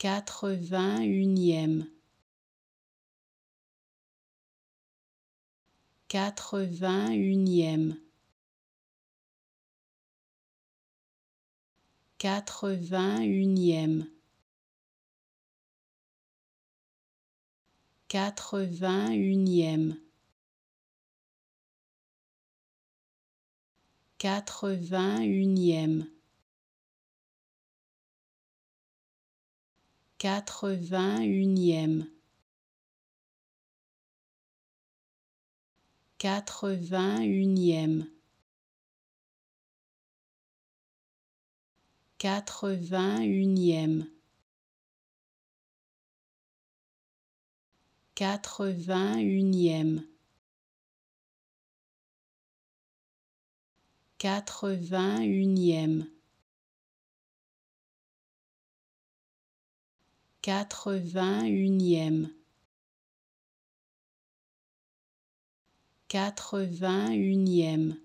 Quatre-vingt-unième. Quatre-vingt-unième. Quatre-vingt-unième. Quatre-vingt-unième. Quatre-vingt-unième. Quatre-vingt-unième. Quatre-vingt-unième. Quatre-vingt-unième. Quatre-vingt-unième. Quatre-vingt-unième. quatre-vingt-unième, quatre-vingt-unième.